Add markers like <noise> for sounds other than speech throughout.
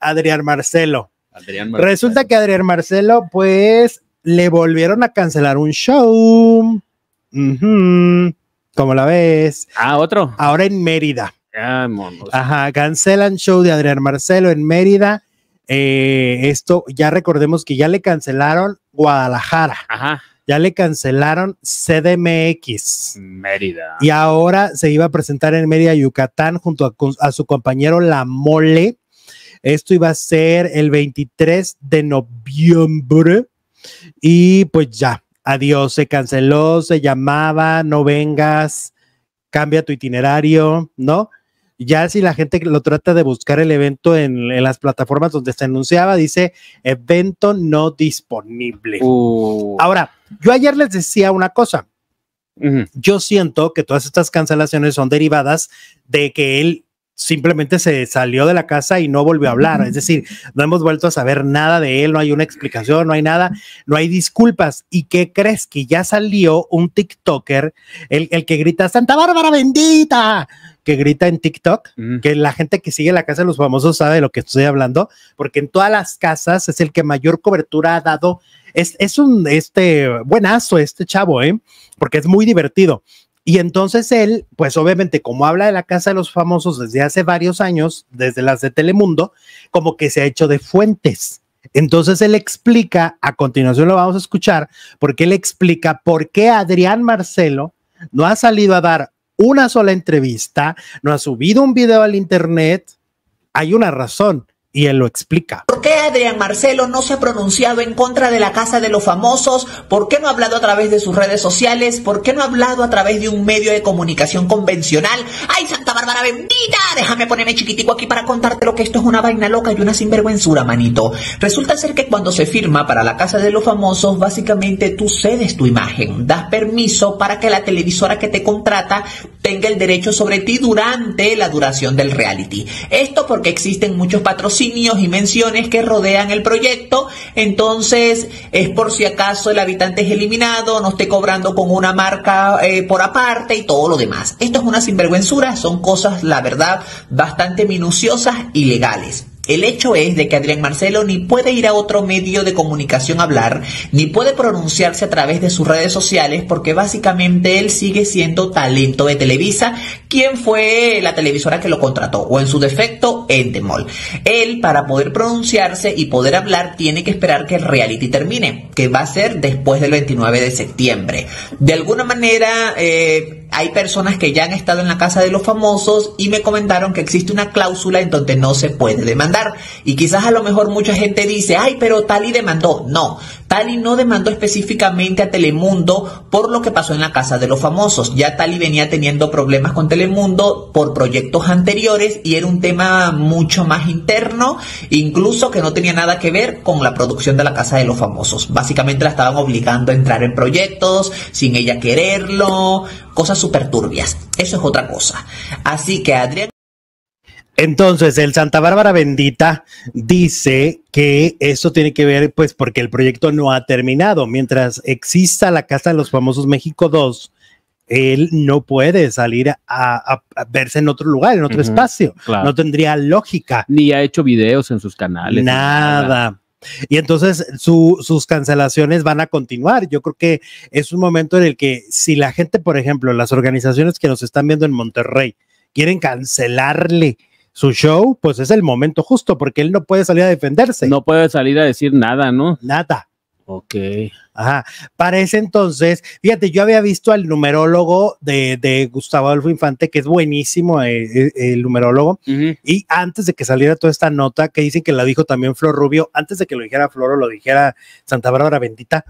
Adrián Marcelo. Resulta que Adrián Marcelo, pues, le volvieron a cancelar un show. como ¿Cómo la ves? Ah, otro. Ahora en Mérida. Ajá, cancelan show de Adrián Marcelo en Mérida. Eh, esto ya recordemos que ya le cancelaron Guadalajara. Ajá. Ya le cancelaron CDMX. Mérida. Y ahora se iba a presentar en Mérida, Yucatán, junto a, a su compañero La Mole esto iba a ser el 23 de noviembre y pues ya, adiós, se canceló, se llamaba, no vengas, cambia tu itinerario, ¿no? Ya si la gente lo trata de buscar el evento en, las plataformas donde se anunciaba, dice evento no disponible. Uh. Ahora, yo ayer les decía una cosa. Yo siento que todas estas cancelaciones son derivadas de que él simplemente se salió de la casa y no volvió a hablar. Es decir, no hemos vuelto a saber nada de él, no hay una explicación, no hay nada, no hay disculpas. ¿Y qué crees? Que ya salió un TikToker, el, el que grita Santa Bárbara bendita, que grita en TikTok, que la gente que sigue la casa de los famosos sabe de lo que estoy hablando, porque en todas las casas es el que mayor cobertura ha dado. Es, es un este buenazo este chavo, ¿eh? porque es muy divertido. Y entonces él, pues obviamente como habla de la Casa de los Famosos desde hace varios años, desde las de Telemundo, como que se ha hecho de fuentes. Entonces él explica, a continuación lo vamos a escuchar, porque él explica por qué Adrián Marcelo no ha salido a dar una sola entrevista, no ha subido un video al internet. Hay una razón, y él lo explica. ¿Por qué Adrián Marcelo no se ha pronunciado en contra de la Casa de los Famosos? ¿Por qué no ha hablado a través de sus redes sociales? ¿Por qué no ha hablado a través de un medio de comunicación convencional? ¡Ay, Santa Bárbara bendita! Déjame ponerme chiquitico aquí para contarte lo que esto es una vaina loca y una sinvergüenzura, manito. Resulta ser que cuando se firma para la Casa de los Famosos, básicamente tú cedes tu imagen, das permiso para que la televisora que te contrata tenga el derecho sobre ti durante la duración del reality. Esto porque existen muchos patrocinios y menciones que rodean el proyecto. Entonces, es por si acaso el habitante es eliminado, no esté cobrando con una marca eh, por aparte y todo lo demás. Esto es una sinvergüenzura, son cosas, la verdad, bastante minuciosas y legales. El hecho es de que Adrián Marcelo ni puede ir a otro medio de comunicación a hablar, ni puede pronunciarse a través de sus redes sociales, porque básicamente él sigue siendo talento de Televisa, quien fue la televisora que lo contrató, o en su defecto, Endemol. Él, para poder pronunciarse y poder hablar, tiene que esperar que el reality termine, que va a ser después del 29 de septiembre. De alguna manera, eh, hay personas que ya han estado en la casa de los famosos y me comentaron que existe una cláusula en donde no se puede demandar. Y quizás a lo mejor mucha gente dice, ay, pero tal y demandó. No, Tali no demandó específicamente a Telemundo por lo que pasó en la Casa de los Famosos. Ya Tali venía teniendo problemas con Telemundo por proyectos anteriores y era un tema mucho más interno, incluso que no tenía nada que ver con la producción de la Casa de los Famosos. Básicamente la estaban obligando a entrar en proyectos sin ella quererlo, cosas súper turbias. Eso es otra cosa. Así que Adrián entonces, el Santa Bárbara Bendita dice que esto tiene que ver, pues, porque el proyecto no ha terminado. Mientras exista la Casa de los Famosos México 2, él no puede salir a, verse en otro lugar, en otro espacio. No tendría lógica. Ni ha hecho videos en sus canales. Nada. Y entonces sus cancelaciones van a continuar. Yo creo que es un momento en el que si la gente, por ejemplo, las organizaciones que nos están viendo en Monterrey quieren cancelarle su show, pues es el momento justo, porque él no puede salir a defenderse. No puede salir a decir nada, ¿no? Nada. Ok. Ajá. Para ese entonces, fíjate, yo había visto al numerólogo de, Gustavo Adolfo Infante, que es buenísimo eh, eh, el numerólogo, y antes de que saliera toda esta nota, que dicen que la dijo también Flor Rubio, antes de que lo dijera Flor o lo dijera Santa Bárbara Bendita,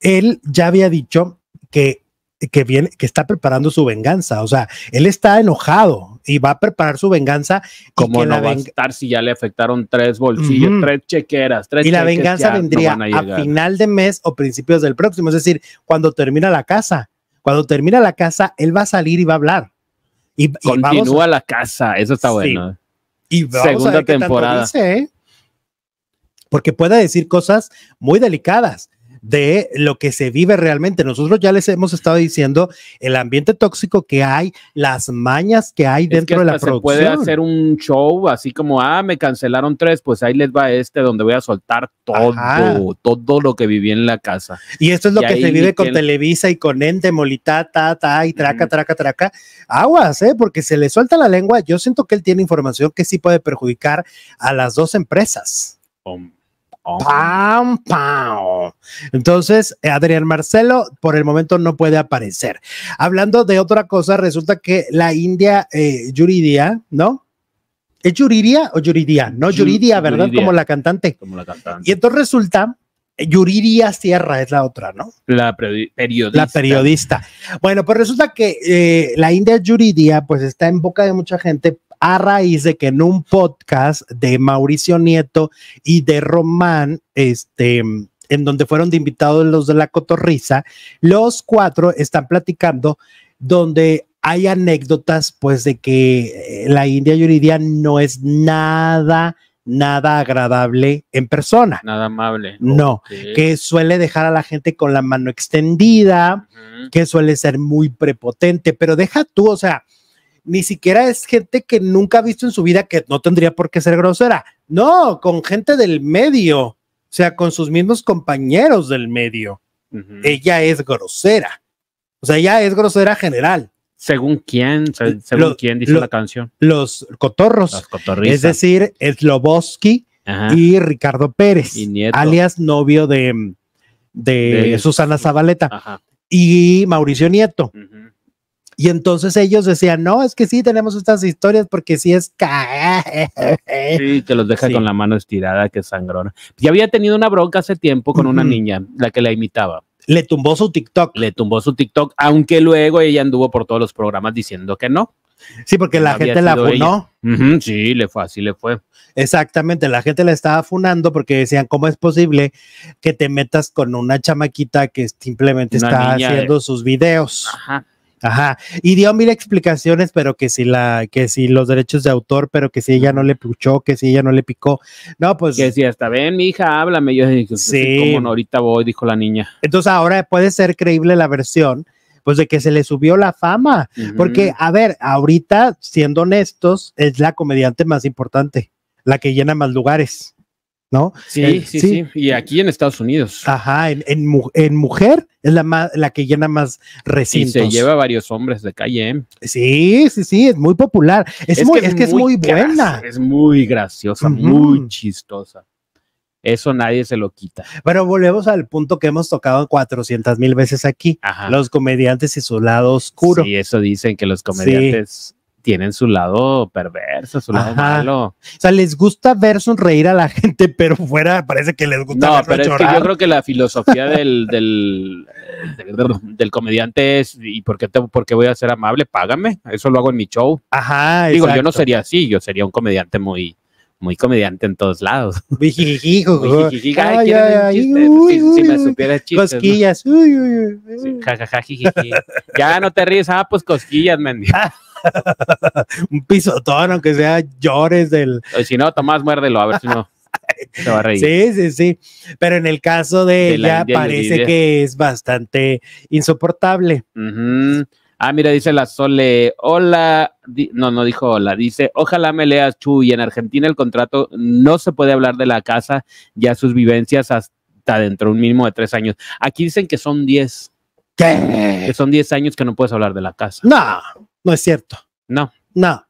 él ya había dicho que, que, viene, que está preparando su venganza, o sea, él está enojado, y va a preparar su venganza. Como no va a estar si ya le afectaron tres bolsillos, tres chequeras, tres Y la venganza vendría a, final de mes o principios del próximo, es decir, cuando termina la casa. Cuando termina la casa, él va a salir y va a hablar. Y, Continúa la casa, eso está bueno. Y segunda temporada. ¿eh? Porque puede decir cosas muy delicadas de lo que se vive realmente. Nosotros ya les hemos estado diciendo el ambiente tóxico que hay, las mañas que hay dentro de la se Se puede hacer un show así como, ah, me cancelaron tres, pues ahí les va este donde voy a soltar todo, todo lo que viví en la casa. Y esto es lo que se vive con Televisa y con Ente, Molita, ta, ta, y traca, traca, traca. Aguas, ¿eh? Porque se le suelta la lengua. Yo siento que él tiene información que sí puede perjudicar a las dos empresas. Pam, pam. Entonces, Adrián Marcelo por el momento no puede aparecer. Hablando de otra cosa, resulta que la India eh, Yuridia, ¿no? ¿Es Yuridia o Yuridia? No, Yuridia, ¿verdad? Como la cantante. Como la cantante. Y entonces resulta Yuridia Sierra es la otra, ¿no? La periodista. La periodista. Bueno, pues resulta que eh, la India Yuridia pues está en boca de mucha gente a raíz de que en un podcast de Mauricio Nieto y de Román, este, en donde fueron de invitados los de la cotorriza, los cuatro están platicando donde hay anécdotas pues de que eh, la India Yuridia no es nada nada agradable en persona. Nada amable. No, que suele dejar a la gente con la mano extendida, que suele ser muy prepotente, pero deja tú, o sea, ni siquiera es gente que nunca ha visto en su vida que no tendría por qué ser grosera. No, con gente del medio, o sea, con sus mismos compañeros del medio. Ella es grosera. O sea, ella es grosera general. Según quién, según quién dice la canción. Los cotorros. Los es decir, Sloboski y Ricardo Pérez, alias novio de, de, Susana Zabaleta y Mauricio Nieto. Y entonces ellos decían, no, es que sí, tenemos estas historias porque sí es Sí, te los deja con la mano estirada, que sangrón. Ya había tenido una bronca hace tiempo con una niña, la que la imitaba. Le tumbó su TikTok. Le tumbó su TikTok, aunque luego ella anduvo por todos los programas diciendo que no. Sí, porque la gente la funó. sí, le fue, así le fue. Exactamente, la gente la estaba funando porque decían, ¿cómo es posible que te metas con una chamaquita que simplemente está haciendo sus videos? Ajá. Ajá, y dio mil explicaciones, pero que si la, que si los derechos de autor, pero que si ella no le puchó, que si ella no le picó. No, pues. Que si hasta ven, mi hija, háblame. Yo dije, pues sí, como ahorita voy, dijo la niña. Entonces ahora puede ser creíble la versión, pues de que se le subió la fama. Porque, a ver, ahorita, siendo honestos, es la comediante más importante, la que llena más lugares. ¿no? Sí, sí, sí, Y aquí en Estados Unidos. Ajá, en, mujer es la, la que llena más recintos. Y se lleva varios hombres de calle. ¿eh? Sí, sí, sí, es muy popular. Es, muy, que es, muy, buena. Es muy graciosa, muy chistosa. Eso nadie se lo quita. Pero volvemos al punto que hemos tocado 400 mil veces aquí. Los comediantes y su lado oscuro. Sí, eso dicen que los comediantes tienen su lado perverso, su lado malo. O sea, les gusta ver sonreír a la gente, pero fuera parece que les gusta No, pero es que yo creo que la filosofía del, del, del, comediante es, ¿y por qué, te, por voy a ser amable? Págame, eso lo hago en mi show. Ajá, Digo, yo no sería así, yo sería un comediante muy, muy comediante en todos lados. güey. <laughs> Pues, si me supieras chistes. Cosquillas. Uy, uy, ja, ja, ja, ya no te ríes. Ah, pues cosquillas, mendigo. <laughs> <laughs> un pisotón, aunque sea llores del. Si no, Tomás, muérdelo, a ver si no. te <laughs> va a reír. Sí, sí, sí. Pero en el caso de, ella, parece que es bastante insoportable. Ah, mira, dice la Sole, hola, no, no dijo hola, dice, ojalá me leas Chuy, en Argentina el contrato no se puede hablar de la casa, ya sus vivencias hasta dentro de un mínimo de tres años. Aquí dicen que son diez. ¿Qué? Que son diez años que no puedes hablar de la casa. No. No es cierto. No. No.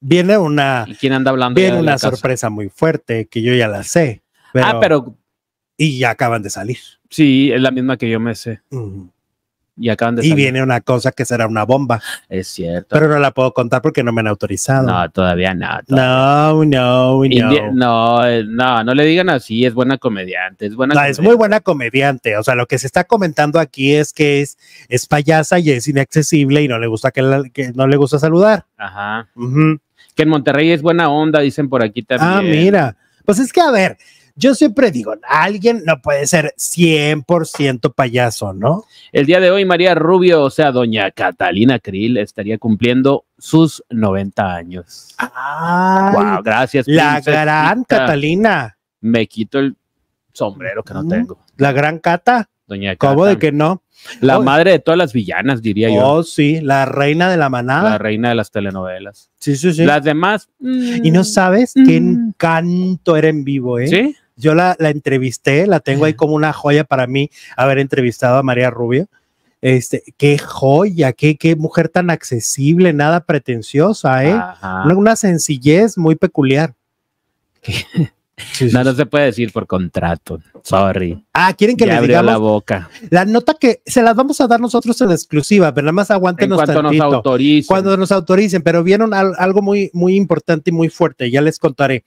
Viene una. ¿Y quién anda hablando? Viene una sorpresa muy fuerte que yo ya la sé. Ah, pero, ah, pero. Y ya acaban de salir. Sí, es la misma que yo me sé. Y acaban de. Y viene una cosa que será una bomba. Es cierto. Pero no la puedo contar porque no me han autorizado. No, todavía no. No, no, no. no, eh, no, no le digan así. Es buena comediante. Es buena. comediante. es muy buena comediante. O sea, lo que se está comentando aquí es que es, es payasa y es inaccesible y no le gusta que, no le gusta saludar. Ajá. Que en Monterrey es buena onda, dicen por aquí también. Ah, mira. Pues es que, a ver, yo siempre digo, alguien no puede ser 100% payaso, ¿no? El día de hoy, María Rubio, o sea, doña Catalina Krill, estaría cumpliendo sus 90 años. ¡Ah! wow, gracias. La gran Catalina. Me quito el sombrero que no mm, tengo. La gran Cata. Doña Cata. ¿Cómo de que no? La madre de todas las villanas, diría yo. Oh, sí, la reina de la manada. La reina de las telenovelas. Sí, sí, sí. Las demás. y no mm, sabes qué mm. encanto era en vivo, ¿eh? Sí. Yo la, entrevisté, la tengo ahí como una joya para mí haber entrevistado a María Rubio. Este, qué joya, qué, qué mujer tan accesible, nada pretenciosa, ¿eh? Una, una, sencillez muy peculiar. <laughs> No, no se puede decir por contrato. Sorry. Ah, quieren que le abrió la boca. La nota que se las vamos a dar nosotros en exclusiva, pero nada más aguántenos en cuanto nos autoricen. Cuando nos autoricen, pero vieron algo muy, muy importante y muy fuerte, ya les contaré.